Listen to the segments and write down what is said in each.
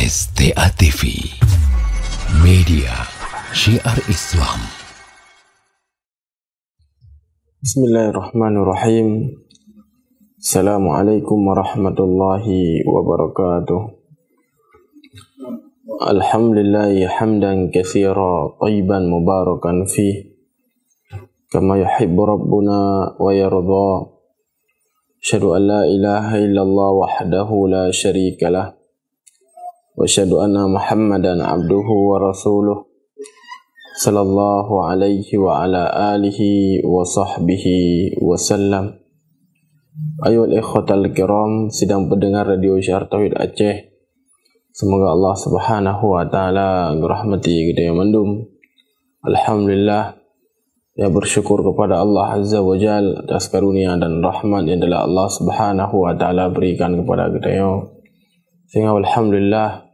STA TV Media Syiar Islam Bismillahirrahmanirrahim Assalamualaikum warahmatullahi wabarakatuh Alhamdulillahi hamdan kathira tayyiban mubarakan fih Kama yuhibbu Rabbuna wa yarda Asyadu an la ilaha illallah wahdahu la syarika lah واشهد ان محمدا عبده ورسوله صلى الله عليه وعلى اله وصحبه وسلم ايها الاخوه الكرام sedang pendengar radio syar tauhid aceh semoga Allah Subhanahu wa taala merahmati kita yang mendung alhamdulillah Ya bersyukur kepada Allah Azza wa Jal atas karunia dan rahmat yang telah Allah Subhanahu wa taala berikan kepada kita. Sehingga alhamdulillah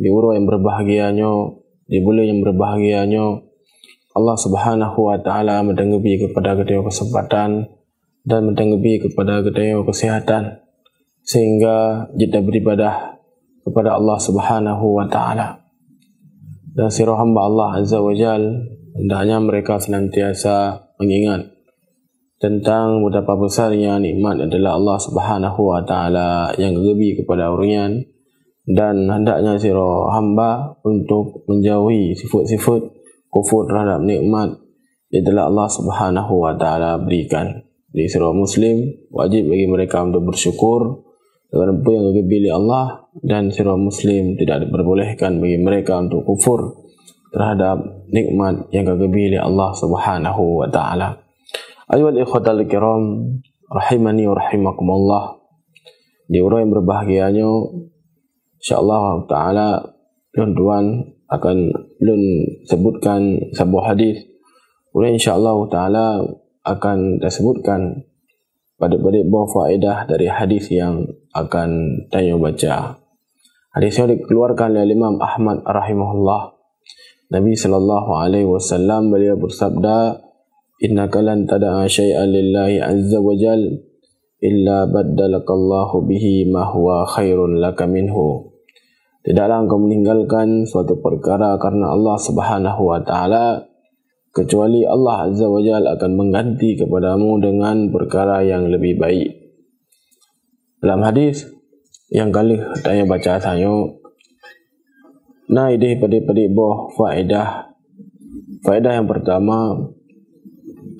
di urang yang berbahagianya di bulan yang berbahagianya Allah Subhanahu wa taala mendengupi kepada kita kesempatan dan mendengupi kepada kita kesehatan sehingga kita beribadah kepada Allah Subhanahu wa taala dan si hamba Allah Azza wa Jal hendaknya mereka senantiasa mengingat tentang betapa besarnya nikmat adalah Allah Subhanahu yang lebih kepada orang yang dan hendaknya siro hamba untuk menjauhi sifat-sifat kufur terhadap nikmat yang telah Allah Subhanahu wa taala berikan. Jadi siro muslim wajib bagi mereka untuk bersyukur dengan apa yang diberi Allah dan siro muslim tidak diperbolehkan bagi mereka untuk kufur terhadap nikmat yang diberi Allah Subhanahu wa taala. Ayuhal ikhwatal kiram rahimani wa rahimakumullah. Di orang yang berbahagianya insyaallah taala tuan-tuan akan belum sebutkan sebuah hadis kemudian insyaallah taala akan disebutkan pada balik buah faedah dari hadis yang akan tanya baca hadis yang dikeluarkan oleh Imam Ahmad rahimahullah Nabi sallallahu alaihi wasallam beliau bersabda Inna lan tada'a syai'an lillahi azza wa jalla illa baddalakallahu bihi ma huwa khairun laka minhu Tidaklah engkau meninggalkan suatu perkara karena Allah Subhanahu wa taala kecuali Allah Azza wa Jalla akan mengganti kepadamu dengan perkara yang lebih baik. Dalam hadis yang kali tanya baca tanya Nah, ide pedi-pedi boh faedah. Faedah yang pertama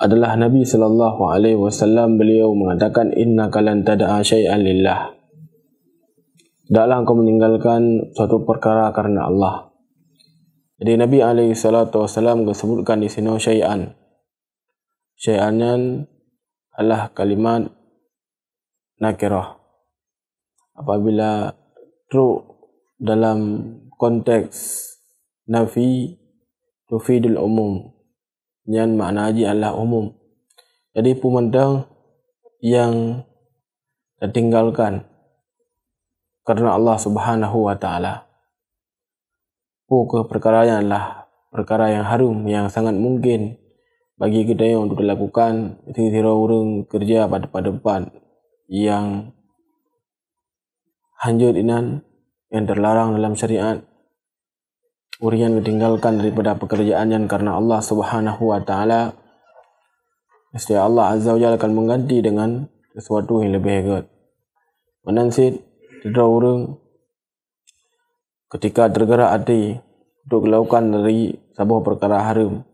adalah Nabi sallallahu alaihi wasallam beliau mengatakan innaka lan tada'a syai'an lillah. Tidaklah engkau meninggalkan suatu perkara karena Allah. Jadi Nabi Alaihi Wasallam sebutkan di sini oh, syai'an. Syai'an adalah kalimat nakirah. Apabila true dalam konteks nafi, tufidul umum. Yang makna aji adalah umum. Jadi pemandang yang tertinggalkan kerana Allah Subhanahu Wa Taala. Buku perkara yang adalah perkara yang harum yang sangat mungkin bagi kita yang untuk dilakukan tiada orang kerja pada pada depan yang hanjut inan yang terlarang dalam syariat urian ditinggalkan daripada pekerjaan yang karena Allah Subhanahu wa taala mesti Allah Azza Wajalla akan mengganti dengan sesuatu yang lebih hebat menansit dua orang ketika tergerak hati untuk melakukan dari sebuah perkara haram.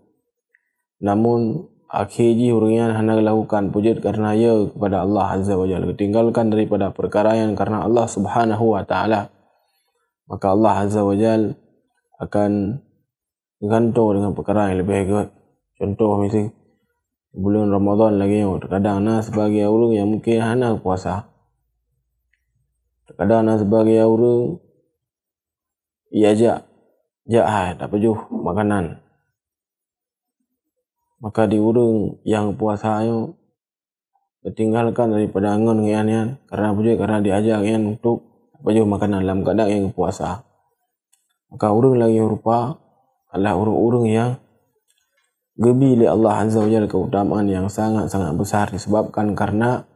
Namun, akhirnya orang yang melakukan pujit kerana ia kepada Allah Azza wa Jalla. Ketinggalkan daripada perkara yang kerana Allah Subhanahu Wa Taala Maka Allah Azza wa Jalla akan gantung dengan perkara yang lebih hebat. Contoh misalnya, bulan Ramadan lagi kadang-kadang, sebagai orang yang mungkin hendak puasa kadang nak sebagai aura ia ajak jak ha tak pejuh makanan maka diurung yang puasa ayo ditinggalkan daripada angon ngian karena pujuk kerana diajak ngian untuk baju makanan dalam keadaan yang puasa maka urung lagi rupa adalah urung-urung yang gebi oleh Allah Azza Wajalla keutamaan yang sangat-sangat besar disebabkan karena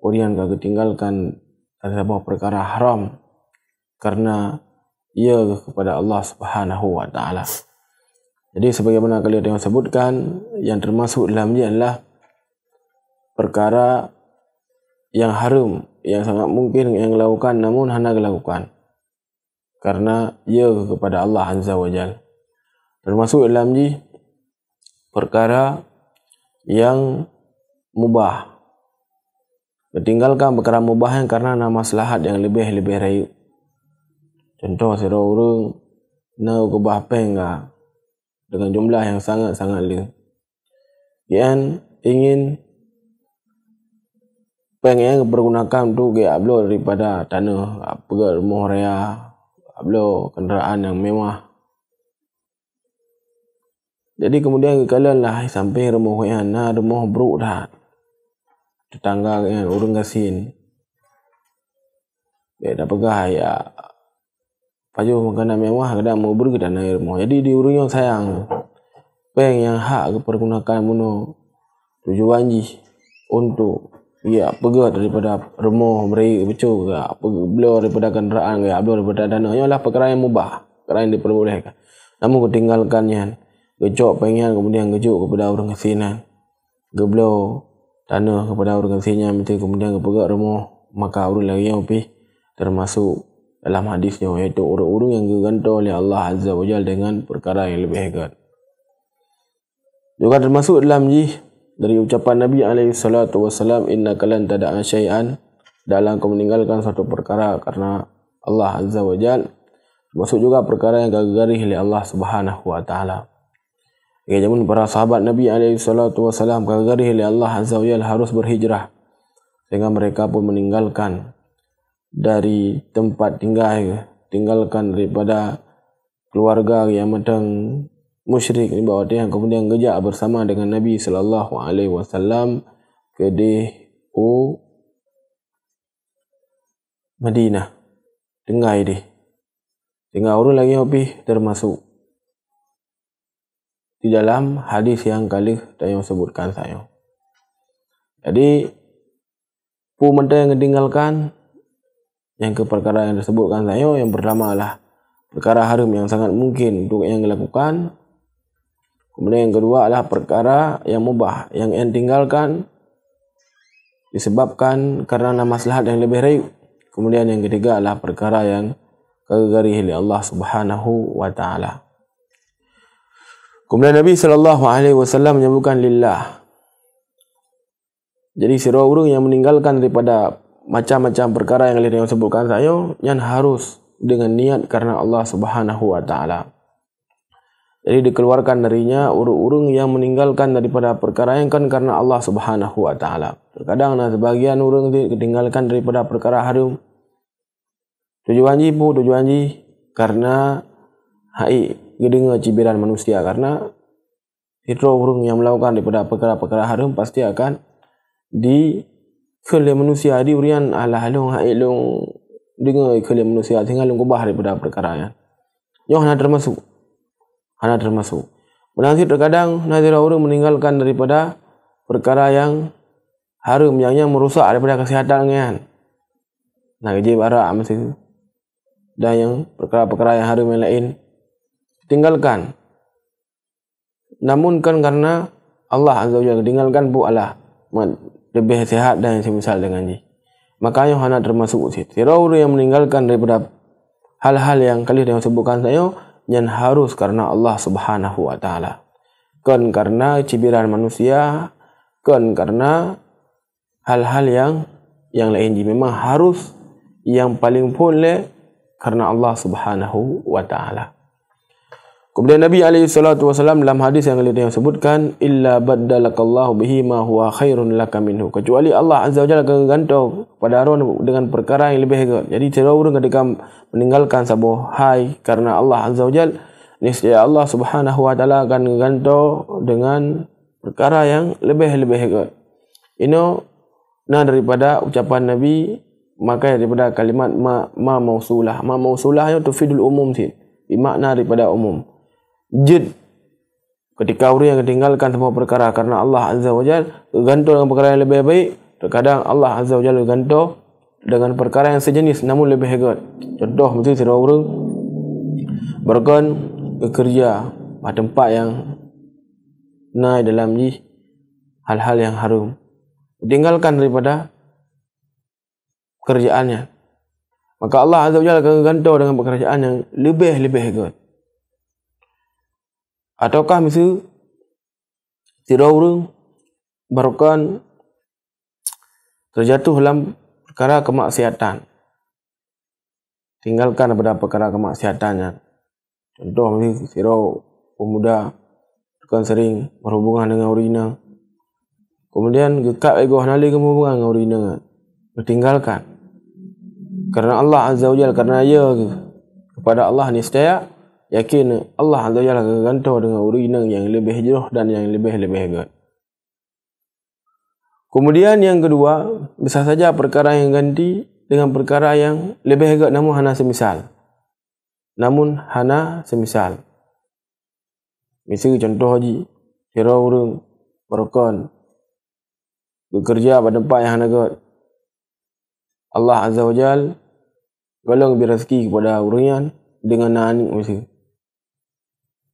orang yang tinggalkan adalah sebuah perkara haram kerana ia kepada Allah Subhanahu wa taala. Jadi sebagaimana kalian yang sebutkan yang termasuk dalam ini adalah perkara yang harum, yang sangat mungkin yang dilakukan namun hendak dilakukan karena ia kepada Allah Azza wa Jal. Termasuk dalam ini perkara yang mubah Ketinggalkan perkara mubah yang karena nama selahat yang lebih lebih rayu. Contoh sero urung na gubah penga lah. dengan jumlah yang sangat sangat le. Yang ingin pengen menggunakan tu ke ablo daripada tanah apa rumah raya ablo kenderaan yang mewah. Jadi kemudian kalau lah sampai rumah yang rumah buruk dah tetangga kan orang kasin dia dah pegah ah. ya payu makan mewah kada mau ber kita naik rumah jadi di urung yang sayang peng yang hak kepergunakan muno tujuan ji untuk ya pega daripada remuh beri becu ya beliau daripada kenderaan ya beliau daripada dana lah perkara yang mubah perkara yang diperbolehkan namun ketinggalkannya gejok pengian kemudian gejok kepada orang kesinan gebleu tanah kepada urusan sinya minta kemudian kepada rumah maka urus lagi yang lebih termasuk dalam hadisnya iaitu urus-urus yang digantung oleh Allah Azza wa Jal dengan perkara yang lebih hebat juga termasuk dalam ji dari ucapan Nabi alaihi salatu wasallam inna kalan tada'a syai'an dalam kau meninggalkan satu perkara karena Allah Azza Wajal Masuk juga perkara yang gagari oleh Allah Subhanahu wa taala. Ya, namun para sahabat Nabi SAW kagari oleh Allah Azza wa Jal harus berhijrah. Sehingga mereka pun meninggalkan dari tempat tinggal. Tinggalkan daripada keluarga yang mendeng musyrik di bawah dia. Kemudian gejak bersama dengan Nabi SAW ke Dehu Madinah. Tinggal dia. Tinggal orang lagi yang lebih termasuk di dalam hadis yang kali saya sebutkan saya. Jadi pu menda yang ditinggalkan yang ke perkara yang disebutkan saya yang pertama adalah perkara haram yang sangat mungkin untuk yang dilakukan. Kemudian yang kedua adalah perkara yang mubah yang yang tinggalkan disebabkan karena maslahat yang lebih raib. Kemudian yang ketiga adalah perkara yang kegagari oleh Allah Subhanahu wa taala. Kemudian Nabi sallallahu alaihi wasallam menyebutkan lillah. Jadi siapa urung yang meninggalkan daripada macam-macam perkara yang tadi yang sebutkan saya yang harus dengan niat karena Allah Subhanahu wa taala. Jadi dikeluarkan darinya urung-urung yang meninggalkan daripada perkara yang kan karena Allah Subhanahu wa taala. Terkadang ada sebagian urung ditinggalkan daripada perkara harum Tujuan ji pun tujuan ji karena hai kedengar cibiran manusia karena hidro burung yang melakukan daripada perkara-perkara haram pasti akan di kele manusia di urian ala halung hailung dengar kele manusia tinggal kubah daripada perkara ya. Yang hendak termasuk hendak termasuk. Menanti terkadang nazir orang meninggalkan daripada perkara yang haram yang yang merusak daripada kesihatan kan. Ya. Nah, jadi barak mesti dan yang perkara-perkara yang haram yang lain tinggalkan. Namun kan karena Allah Azza wajalla tinggalkan bu Allah lebih sehat dan semisal dengan ini. Makanya hana termasuk itu. Tirauru yang meninggalkan daripada hal-hal yang kali dengan sebutkan saya yang harus karena Allah Subhanahu wa taala. Kan karena cibiran manusia, kan karena hal-hal yang yang lain ini memang harus yang paling boleh karena Allah Subhanahu wa taala. Kemudian Nabi alaihi salatu wasallam dalam hadis yang lain yang sebutkan illa baddalakallahu bihi ma huwa khairun lakaminhu. Kecuali Allah azza wajalla akan gantau pada Harun dengan perkara yang lebih hebat. Jadi tidak urung ketika meninggalkan sabo hai karena Allah azza wajalla niscaya Allah subhanahu wa taala akan gantau dengan perkara yang lebih lebih hebat. Ino nah daripada ucapan Nabi maka daripada kalimat ma, ma mausulah. Ma itu fidul umum sih. Di makna daripada umum jin ketika orang yang ketinggalkan semua perkara karena Allah Azza wa gantung dengan perkara yang lebih baik terkadang Allah Azza wa gantung dengan perkara yang sejenis namun lebih hebat contoh mesti tidak orang berkan bekerja pada tempat yang naik dalam ni hal-hal yang harum tinggalkan daripada kerjaannya maka Allah Azza wa akan gantung dengan pekerjaan yang lebih-lebih hebat ataukah misi tidak orang barukan terjatuh dalam perkara kemaksiatan tinggalkan pada perkara kemaksiatannya contoh misi tidak pemuda bukan sering berhubungan dengan urina kemudian gekat ego nali berhubungan dengan urina bertinggalkan kan? kerana Allah azza wajalla kerana ia kepada Allah niscaya yakin Allah Azza Jalla akan gantau dengan urinang yang lebih jauh dan yang lebih-lebih hebat. Kemudian yang kedua, bisa saja perkara yang ganti dengan perkara yang lebih hebat namun hana semisal. Namun hana semisal. Misal contoh haji, kira orang berukun, bekerja pada tempat yang hana got. Allah Azza wa Jal, golong kepada orang dengan nani misalnya.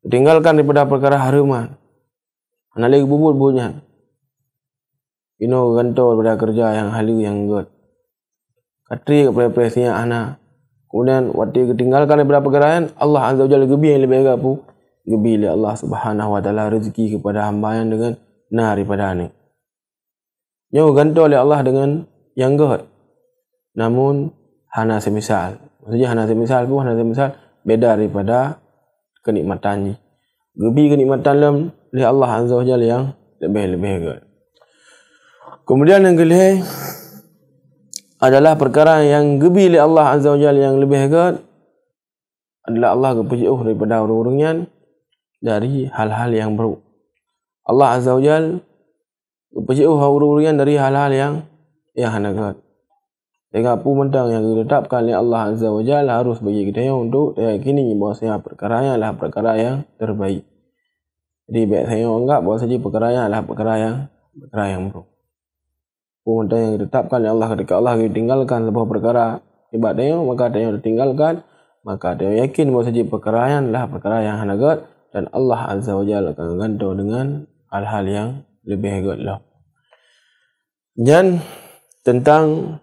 Tinggalkan daripada perkara haruman. Analik bubut bunyi. You know, gantau daripada kerja yang halu yang good. Katri kepada presnya anak. Kemudian, waktu ketinggalkan daripada perkara yang Allah Azza wa Jalla gebi yang lebih agak pun. Gebi oleh Allah Subhanahu Wa Taala rezeki kepada hamba yang dengan nah daripada ini. Yang gantau oleh Allah dengan yang good. Namun, hana semisal. Maksudnya hana semisal pun, hana semisal beda daripada kenikmatannya. Gebi kenikmatan dalam oleh Allah Azza wa Jalla yang lebih-lebih ke. Kemudian yang kelihatan adalah perkara yang gebi oleh Allah Azza wa Jalla yang lebih ke adalah Allah kepuji uh daripada orang-orangnya dari hal-hal yang buruk. Allah Azza wa Jalla kepuji uh orang-orangnya dari hal-hal yang yang hanagat. Dengan apa mentang yang ditetapkan oleh Allah Azza wa Jal harus bagi kita yang untuk yakini bahawa perkara yang adalah perkara yang terbaik. Jadi baik saya anggap bahawa saja perkara yang adalah perkara yang perkara yang buruk. Pemuda yang ditetapkan oleh Allah ketika Allah kita tinggalkan sebuah perkara ibadah yang maka dia yang ditinggalkan maka dia yakin bahawa saja perkara yang adalah perkara yang hanagat dan Allah Azza wa Jal akan gantung dengan hal-hal yang lebih hegat lah. Dan tentang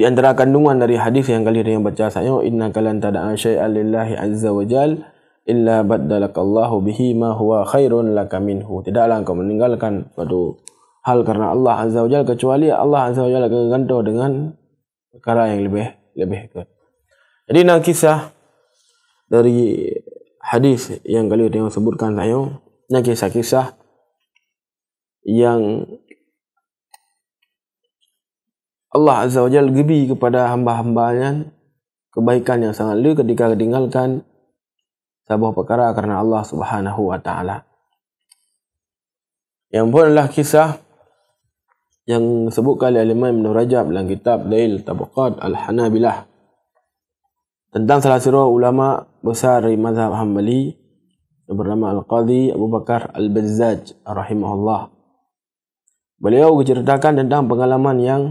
di antara kandungan dari hadis yang kali yang baca saya inna kalan tada'a syai'an lillahi azza wa jal illa baddalakallahu bihi ma huwa khairun laka minhu tidaklah engkau meninggalkan suatu hal karena Allah azza wa jal kecuali Allah azza wa jal akan ganto dengan perkara yang lebih lebih hebat jadi nak kisah dari hadis yang kali yang sebutkan saya nak kisah-kisah yang Allah Azza wa Jal gebi kepada hamba-hambanya kebaikan yang sangat dia ketika ditinggalkan sebuah perkara kerana Allah Subhanahu wa taala. Yang pun adalah kisah yang sebutkan oleh Imam Ibn Rajab dalam kitab Dail Tabaqat Al-Hanabilah tentang salah seorang ulama besar dari mazhab Hambali bernama Al-Qadhi Abu Bakar Al-Bazzaj rahimahullah. Beliau menceritakan tentang pengalaman yang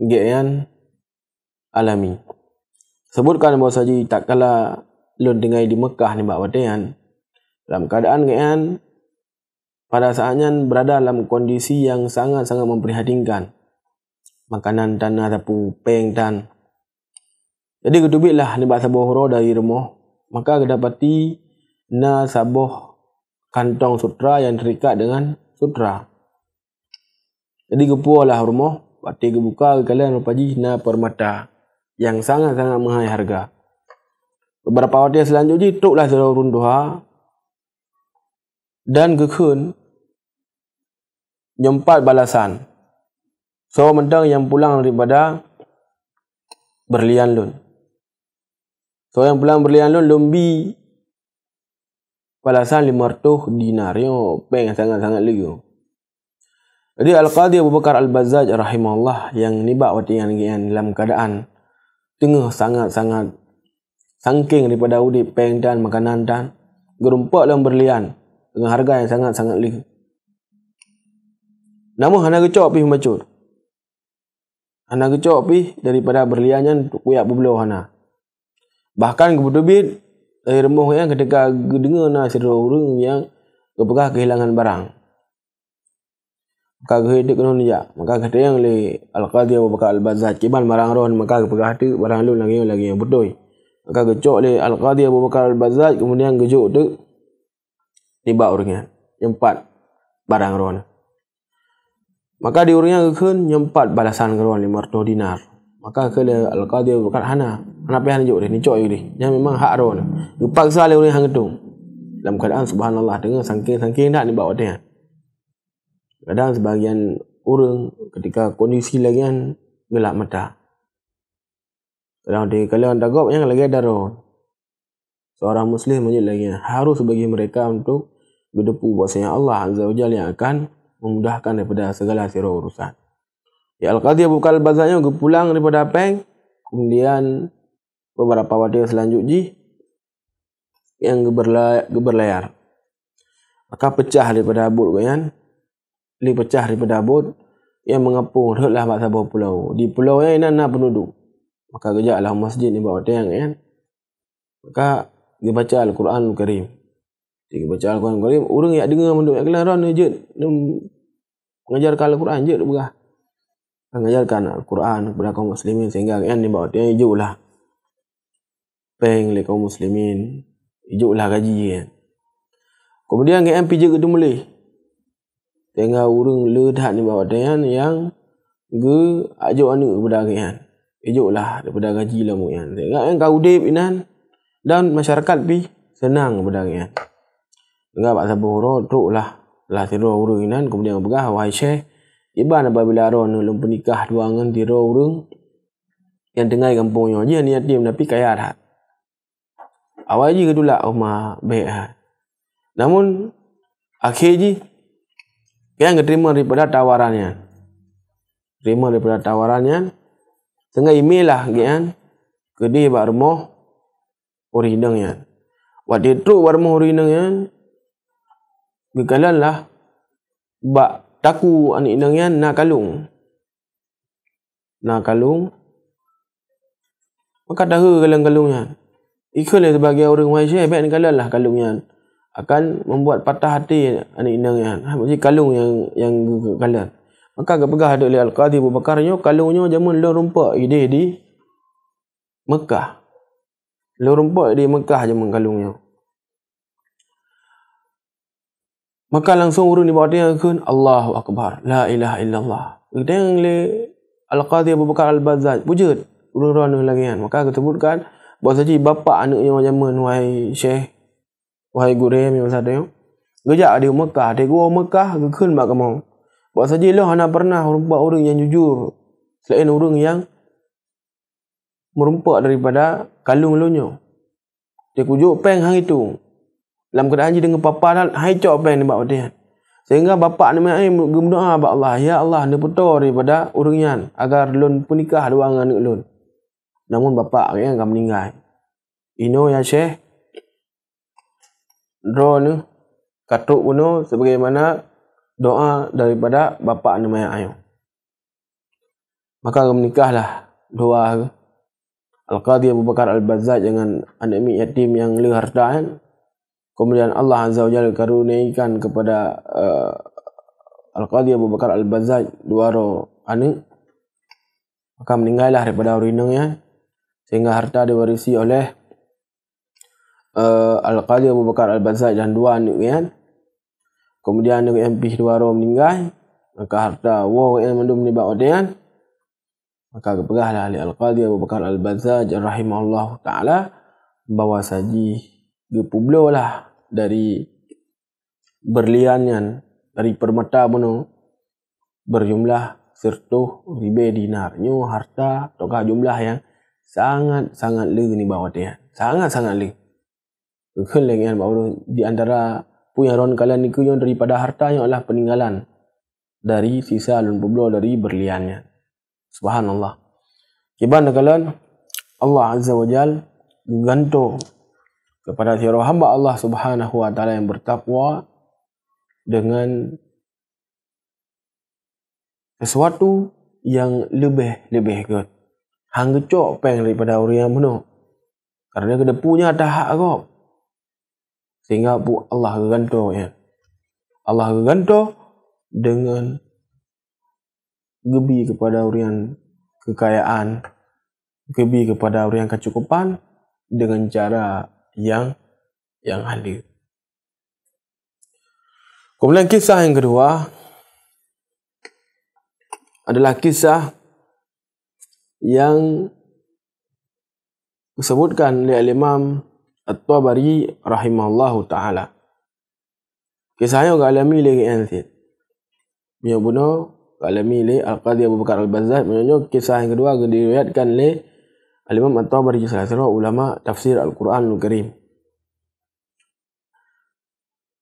gean alami. Sebutkan bahawa saji tak kala lun tinggal di Mekah ni bak batean. Dalam keadaan gean pada saatnya berada dalam kondisi yang sangat-sangat memprihatinkan. Makanan tanah tapu peng dan jadi ketubiklah ni bak sabuh roh dari rumah. Maka kedapati na sabuh kantong sutra yang terikat dengan sutra. Jadi kepualah rumah. Pati kebuka kalian rupaji hina permata yang sangat-sangat mahal harga. Beberapa waktu yang selanjutnya tuklah selalu runduha dan kekun nyempat balasan. So mendang yang pulang daripada berlian lun. So yang pulang berlian lun lumbi balasan lima ratus dinar. Yo peng sangat-sangat lagi. Jadi Al-Qadi Abu Bakar Al-Bazzaj rahimahullah yang nibak waktu yang, yang dalam keadaan tengah sangat-sangat sangking daripada udik peng dan makanan dan gerumpak dalam berlian dengan harga yang sangat-sangat lih. Namun hana gecok pi macut. Hana gecok pi daripada berliannya untuk kuyak bubelo hana. Bahkan kebetulan dari rembuh yang ketika dengar nasir orang yang kepegah kehilangan barang maka ke hidup kena ya maka kata yang le al qadi wa baka al bazaj kiban marang roh maka ke pegati barang lu lagi lagi yang betul maka gecok le al qadi wa baka al bazaj kemudian gejuk tu tiba urungnya empat barang roh maka di urungnya ke empat balasan roh 500 dinar maka ke le al qadi wa baka hana hana pian jo ni cok ini yang memang hak roh dipaksa le urung hang tu dalam keadaan subhanallah dengan sangking-sangking dah ni bawa dia Kadang sebahagian orang ketika kondisi lagi kan gelap mata. Kadang di kalangan dagop yang lagi ada ron. Seorang Muslim menyebut lagi kan, harus bagi mereka untuk berdepu bahasanya Allah Azza wa Jal yang akan memudahkan daripada segala siro urusan. Ya Al-Qadhi Abu Kalbazanya pulang daripada Peng. Kemudian beberapa waktu selanjutnya yang berlayar. Maka pecah daripada Abu Kalbazanya li pecah di pedabut yang mengepung rehlah bahasa bawah pulau di pulau yang ini nak penduduk maka kejaklah masjid ni bawah tiang kan maka dia baca Al-Quran Al-Karim dia baca Al-Quran Al-Karim orang yang dengar menduduk yang kelaran ni je mengajarkan Al-Quran je berah mengajarkan Al-Quran kepada kaum muslimin sehingga kan ni bawah tiang hijulah peng kaum muslimin hijulah gaji kan Kemudian yang pijak itu mulai tengah urung ledak ni bawa dayan yang ge ajuk anu kepada kian. Ejuklah daripada gaji lah mu yang. Tengah yang kau dip inan dan masyarakat pi senang kepada kian. Tengah pak sabu huruf tu lah lah tiro urung inan kemudian pegah wahai syekh iban apabila aron belum nikah dua ngan tiro urung yang tengah kampungnya kampung dia niat dia menapi kaya dah. Awal je kedulak rumah baik Namun akhir je yang terima daripada tawarannya. Terima daripada tawarannya. Tengah email lah. Kan? Kedi ya. buat rumah. Orinang ya. Waktu itu buat rumah orinang ya. Gekalan lah. Buat taku anak inang ya. Nak kalung. Nak kalung. Maka dah kalung-kalungnya. ikhlas sebagai orang Malaysia. Baik ni kalah lah kalungnya. Kalung. Ya akan membuat patah hati anak inang yang ha, mesti kalung yang yang kalian. maka kepegah ada oleh al-qadhi Abu Bakar nyo kalungnya zaman lu rumpa ide di Mekah lu rumpa di Mekah zaman kalungnya maka langsung urun di bawah dia kun Allahu akbar la ilaha illallah yang le al-qadhi Abu Bakar al-Bazzaj wujud urun-urun lagi kan maka sebutkan bahawa saja bapa anaknya zaman wai syekh Wahai gure mi masa dia. Gejak di Mekah, di gua Mekah ke kun kamu. Buat saja lah ana pernah rumpak orang yang jujur. Selain orang yang merumpak daripada kalung lunyo. Dia kujuk peng hang itu. Dalam keadaan dia dengan papa dah haicok ni bak dia. Sehingga bapak ni mai gemdoa ah, bak Allah, ya Allah ne putor daripada orang agar lun pun nikah dua Namun bapak yang akan meninggal. Ino ya Syekh, draw ni katuk uno sebagaimana doa daripada bapa anak mayat ayo maka kau menikahlah doa Al-Qadi Abu Bakar Al-Bazzaj dengan anak yatim yang lebih harta kan. kemudian Allah Azza Wajalla karuniakan kepada uh, Al-Qadi Abu Bakar Al-Bazzaj dua ro ani. maka meninggalah daripada orang ya. sehingga harta diwarisi oleh uh, Al-Qadir Abu Bakar Al-Bazzaj dan dua anak kian. Kemudian dengan MP dua orang meninggal. Maka harta wong yang mendung ni bawa dia. Kan? Maka kepegahlah Ali Al-Qadir Abu Bakar Al-Bazzaj rahimahullah ta'ala. Bawa saji. Dia lah dari berliannya. Dari permata bunuh. Berjumlah sertuh ribe dinar. Nyu harta. Tukar jumlah yang sangat-sangat lir ni bawa dia. Sangat-sangat lir. Kelek yang baru di antara punya ron kalian ni kuyon daripada harta yang adalah peninggalan dari sisa alun bubloh dari berliannya. Subhanallah. Kibana kalian Allah Azza wajal Jal menggantung kepada si hamba Allah subhanahu wa ta'ala yang bertakwa dengan sesuatu yang lebih-lebih ke. Hang peng daripada orang yang menuh. Kerana kedepunya ada hak kau sehingga bu Allah gento ya Allah gento dengan gebi kepada urian kekayaan gebi kepada urian kecukupan dengan cara yang yang hadir kemudian kisah yang kedua adalah kisah yang disebutkan oleh Imam At-Tabari rahimahullahu taala. Kisahnya yang alami lagi Anthid. Dia bunuh alami le Al-Qadi Abu Bakar Al-Bazzah Menyo kisah yang kedua yang diriwayatkan le Al-Imam At-Tabari salah ulama tafsir Al-Quran Al-Karim.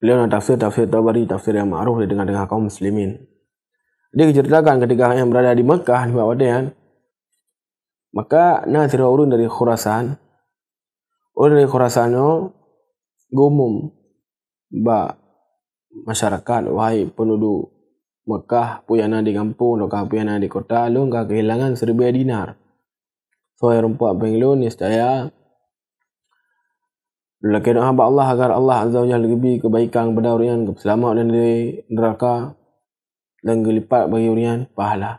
Beliau nak tafsir tafsir Tabari tafsir yang makruh di tengah-tengah kaum muslimin. Dia diceritakan ketika yang berada di Mekah di kan? Mekah Maka Nasir Urun dari Khurasan oleh Khurasan gumum ba masyarakat wahai penduduk Mekah puyana di kampung lo puyana di kota lo enggak kehilangan seribu dinar so ayo rempuk pengilu ni saya lelaki doa hamba Allah agar Allah azza wa jalla lebih kebaikan kepada urian keselamatan dan dari neraka dan gelipat bagi urian pahala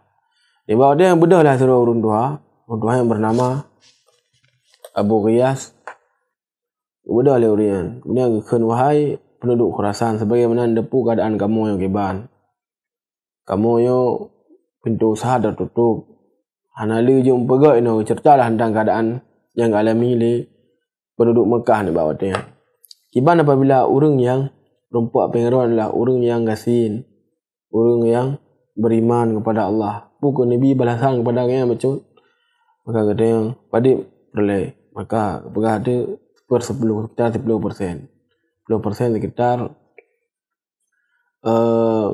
di bawah dia yang bedahlah seorang urun doa urun yang bernama Abu Ghiyas Berbeda oleh Urian. Kemudian kekan wahai penduduk Khurasan sebagaimana depu keadaan kamu yang keban. Kamu yang pintu usaha tertutup. Hana li jom pegak ini cerita lah tentang keadaan yang alami ini penduduk Mekah ni bawa dia. Ya. Kiban apabila orang yang rumput pengeruan adalah orang yang gasin. Orang yang beriman kepada Allah. Bukan Nabi balasan kepada yang macam. Maka kata yang padib boleh Maka apakah per 10 sekitar 10% 10% sekitar eh, uh,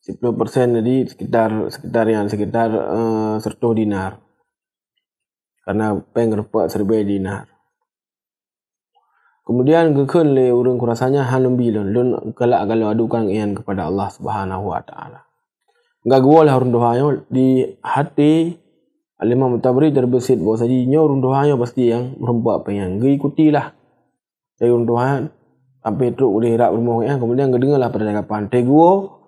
10% jadi sekitar sekitar yang sekitar uh, eh, 100 dinar karena pengerpak serbaik dinar Kemudian gekel le urung kurasanya hanum bilon lun kala agalo adukan ian kepada Allah Subhanahu wa taala. Enggak gua lah urang doa di hati Alimah imam Tabri terbesit bahawa saja nyo runduhannya pasti yang merempak apa yang lah saya Dari runduhan sampai teruk boleh rak rumah ya. Kemudian lah pada tanggapan teguo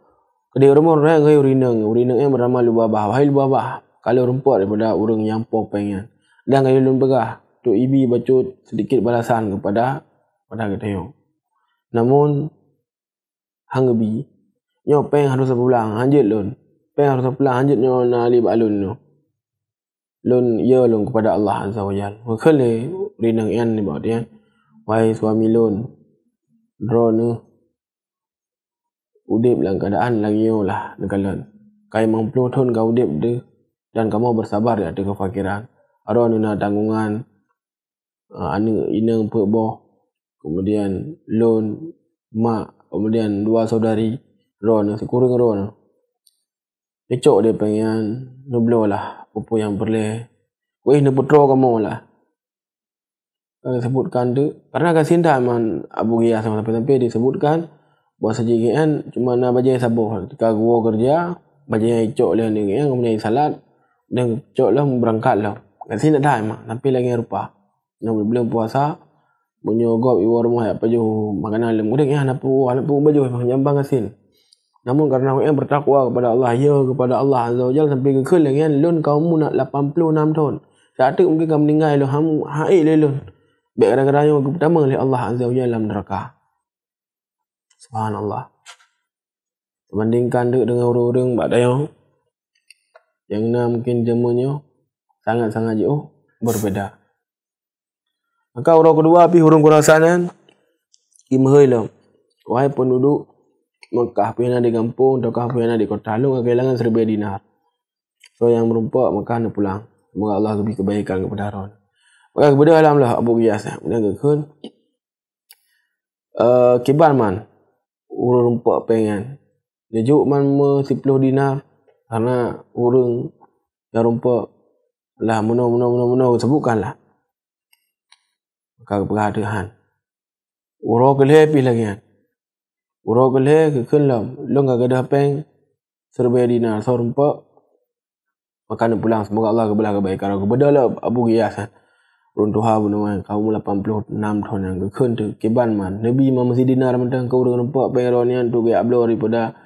kedai rumah rak gi urineng. Urineng yang bernama lubabah, hai lubabah. Kalau rempak daripada orang yang po pengen. Dan gi lun begah. Tu ibi baca sedikit balasan kepada pada kedai Namun hang bi nyo peng harus pulang hanjit lun. Peng harus pulang hanjit nyo nali balun nyo. No lun ya lun kepada Allah azza wajal mengkhali rinang ian ni bawat dia, eh. wahai suami lun drone udip dalam keadaan lang yo lah nakalun kai mampu thon ga udip de dan kamu bersabar ya dengan fakiran aro nuna tanggungan ah, ane inang pe bo kemudian lun mak kemudian dua saudari ron sekurang kurangnya Kecok dia pengen nublo lah. apa yang boleh. Weh, dia kamu lah. Kalau sebutkan tu. Karena kan sinta man Abu Ghiyah sama tapi sampai disebutkan. Buat saja kan. Cuma nak baca yang sabuh. Ketika gua kerja. Baca yang kecok dia. Dia kan. Kemudian salat. Dan kecok lah. Berangkat lah. Kat sini dah emak. Tapi lagi rupa. Nak boleh belum puasa. Menyogok. Iwar rumah. Apa je. Makanan lah. Mudah ya, kan. Nak pun baju. Jambang kat sini. Namun kerana kau yang bertakwa kepada Allah, ya kepada Allah Azza wa sampai ke kelengian lun kaummu nak 86 tahun. Saat itu mungkin kamu meninggal lu hamu haid lu Baik gara-gara yang waktu pertama oleh Allah Azza wa dalam neraka. Subhanallah. Membandingkan dia dengan orang-orang pada yang yang nak mungkin jemunya sangat-sangat jauh berbeza. Maka orang kedua api hurung kurasanan imhailam. Wahai penduduk Mekah punya di kampung, Mekah punya di kota Halung akan kehilangan seribu dinar. So yang merumpak Mekah nak pulang. Semoga Allah beri kebaikan kepada Harun. Maka kepada alamlah Abu Qiyas eh. Menaga kun. Uh, eh, kibar man. Urung rumpak pengen. Dia Nejuk man me 10 dinar. Karena urung yang rumpak. Lah menuh menuh menuh menuh. Sebutkan lah. Maka kepada Tuhan. Urung kelepi lagi kan. Urau kelih ke kelam. Lu gak gada peng. Serbaya dinar. Sao rumpak. Makanan pulang. Semoga Allah kebelah kebaikan. Kalau beda lah. Abu kias. Eh. Runtuhah pun nama. Kamu 86 tahun yang kekun tu. Keban man. Nabi Imam Masih dinar. Mentang kau dengan rumpak. Pengeron yang tu. Kaya ablo daripada.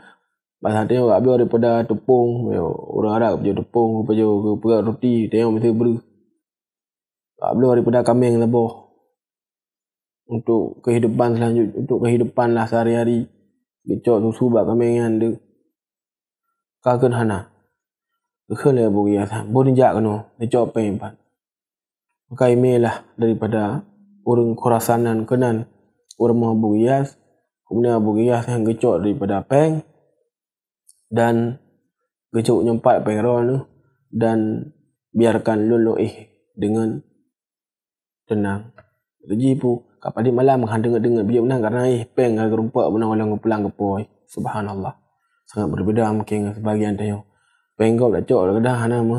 Pasal tengok ablo daripada tepung. Orang Arab kerja tepung. Kepajau ke pegat roti. Tengok mesti beri. Ablo daripada kambing lebah untuk kehidupan selanjut untuk kehidupan lah sehari-hari gecok susu bak kambing kan, lah yang de kagun hana ke le bu ya sa bu njak kno gecok pe pan kai me lah daripada urang kurasanan dan kenan urang mah bu ya kumna yang gecok daripada peng dan gecok nyempat pengrol dan biarkan lulu eh dengan tenang. Jadi pun Kak Padi malam hang dengar-dengar bijak benang kat naik eh, peng agar rumpak benang walang pulang ke poi. Subhanallah. Sangat berbeda mungkin dengan sebagian peng kau dah cok dah dah mu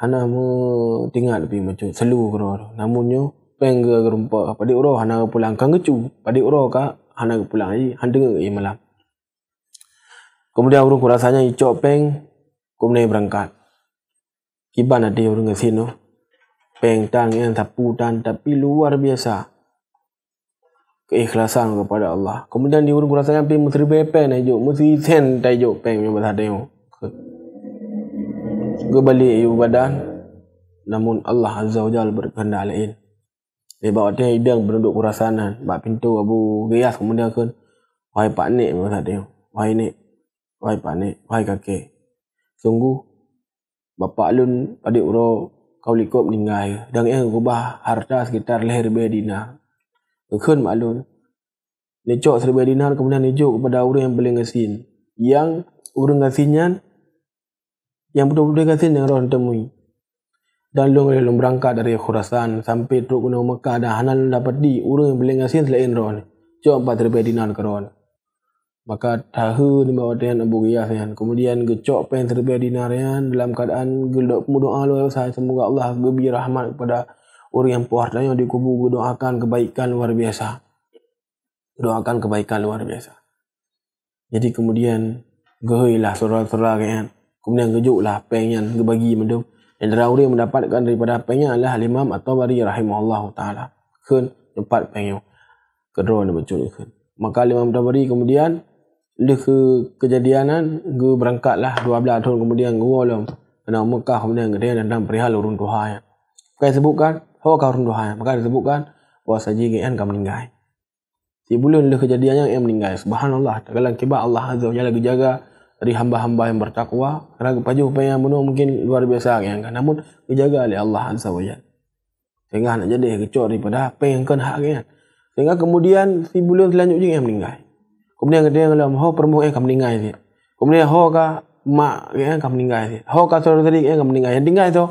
Hana mu tinggal lebih macam selu kro. Namunnya peng pengge gerumpa padi uroh hana pulang kang kecu. Padi uroh ka hana pulang ai han dengar ai eh, malam. Kemudian urung rasanya eh, cok peng kemudian berangkat. Kiban ada urung ke sini, Peng tang yang sapu dan tapi luar biasa keikhlasan kepada Allah. Kemudian dia urung rasakan pi mesti bepen dai jo, mesti ten dai jo peng yang bahasa dia. Gue balik ibadah namun Allah Azza wa Jalla berkehendak lain. Dia bawa dia hidang berunduk kurasanan. bak pintu Abu Gias kemudian kan wahai pak nek bahasa dia. Wahai ni, wahai pak nek, wahai kakek. Sungguh bapak lun adik uro kau likop meninggal dan yang rubah harta sekitar leher bedina Kekun maklun. Nejok seribu dinar kemudian nejok kepada orang yang boleh ngasin. Yang orang ngasinnya yang betul-betul ngasin yang orang temui. Dan lu boleh berangkat dari Khurasan sampai teruk guna Mekah dan hanal dapat di orang yang boleh ngasin selain orang ni. Jok empat seribu dinar ke orang. Maka tahu ni bawa dengan Abu Ghiyas ni. Kemudian gecok pen seribu dinar ni dalam keadaan geldok pemudu'a lu. Semoga Allah beri rahmat kepada orang yang puas dan yang dikubur doakan kebaikan luar biasa doakan kebaikan luar biasa jadi kemudian gehilah surah-surah kan kemudian gejuklah pengen bagi mendu dan rauri mendapatkan daripada pengen adalah Imam At-Tabari rahimahullahu taala kan tempat pengen kedua nak bercuri kan maka Imam At-Tabari kemudian leh kejadianan ge berangkatlah 12 tahun kemudian gua lah kena Mekah kemudian dia datang perihal urun Tuhan yang kau sebutkan Oh karun Tuhan. Maka disebutkan bahawa saja yang kau meninggai. Si bulan lah kejadian yang meninggal. Subhanallah. Dalam kibat Allah Azza wa Jalla dijaga dari hamba-hamba yang bertakwa. Kerana kepada upaya yang bunuh mungkin luar biasa yang akan. Namun kejaga oleh Allah Azza wa Jalla. Sehingga nak jadi kecoh daripada apa yang akan hak yang. Sehingga kemudian si bulan selanjutnya yang meninggai. Kemudian kata yang dalam, oh permohon yang akan meninggal. Si. Kemudian, oh kah mak yang akan meninggal. Si. Oh kah saudara-saudari yang akan Yang tinggal itu,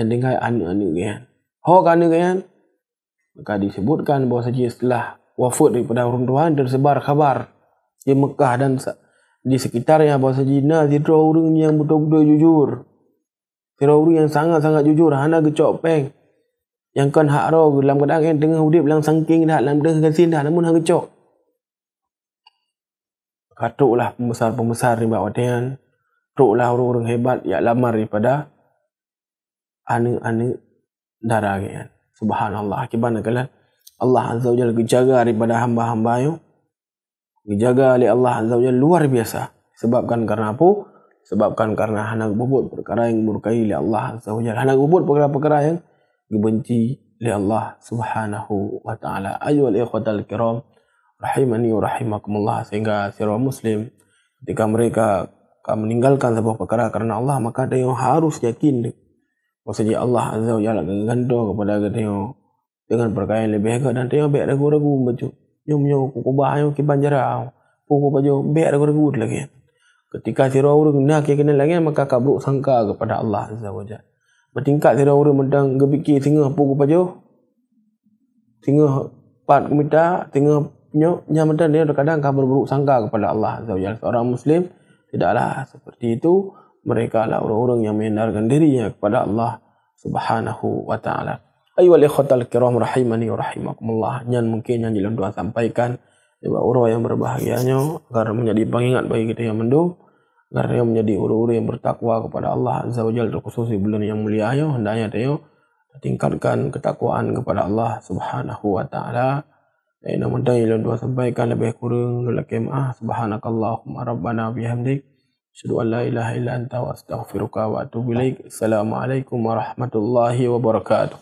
yang tinggal anu anu yang. Hawa kerana kan? Maka disebutkan bahawa saja setelah wafat daripada orang Tuhan tersebar khabar di Mekah dan di sekitarnya bahawa saja Nazir orang yang betul-betul jujur. Kira orang yang sangat-sangat jujur. Hana kecok peng. Yang kan hak roh dalam kadang yang tengah hidup, dalam sangking dah. Dalam tengah kasin dah. Namun hana kecok. Katuklah pembesar-pembesar ni buat wadian. Katuklah orang-orang hebat yang lamar daripada anak-anak darah kan. Subhanallah. Akibat nak kalah. Allah Azza wa Jalla kejaga daripada hamba-hamba itu. dijaga oleh Allah Azza wa Jalla luar biasa. Sebabkan kerana apa? Sebabkan kerana anak berbuat perkara yang murkai oleh Allah Azza wa Jalla. Anak berbuat perkara-perkara yang dibenci oleh Allah Subhanahu wa Ta'ala. Ayuhal ikhwat al-kiram. Rahimani wa rahimakumullah. Sehingga sirwa muslim. Ketika mereka meninggalkan sebuah perkara kerana Allah. Maka ada yang harus yakin Maksudnya Allah Azza wa Jalla gendo kepada dia dengan perkara yang lebih hebat dan dia baik ragu-ragu baju. Nyum-nyum kuku bahayu ke banjara. Kuku baju baik ragu-ragu lagi. Ketika si orang nak kena lagi maka kabruk sangka kepada Allah Azza wa Jalla. Bertingkat si orang mendang gebiki tengah pukul baju. Tengah pat kumita, tengah nyok nyamatan dia kadang kabar buruk sangka kepada Allah Azza wa Jalla. Seorang muslim tidaklah seperti itu mereka adalah orang-orang yang menyandarkan dirinya kepada Allah Subhanahu wa taala. Ayuhal ikhwatal kiram rahimani wa rahimakumullah. Yang mungkin yang dilam sampaikan bahwa orang yang berbahagianya agar menjadi pengingat bagi kita yang mendung agar dia menjadi orang-orang yang bertakwa kepada Allah Azza wa Jalla terkhusus di bulan yang mulia ayo hendaknya dia tingkatkan ketakwaan kepada Allah Subhanahu wa taala. Ayuhal ikhwatal kiram rahimani sampaikan lebih kurang yang berbahagianya agar menjadi wa taala. أشهد أن لا إله إلا أنت وأستغفرك وأتوب إليك السلام عليكم ورحمة الله وبركاته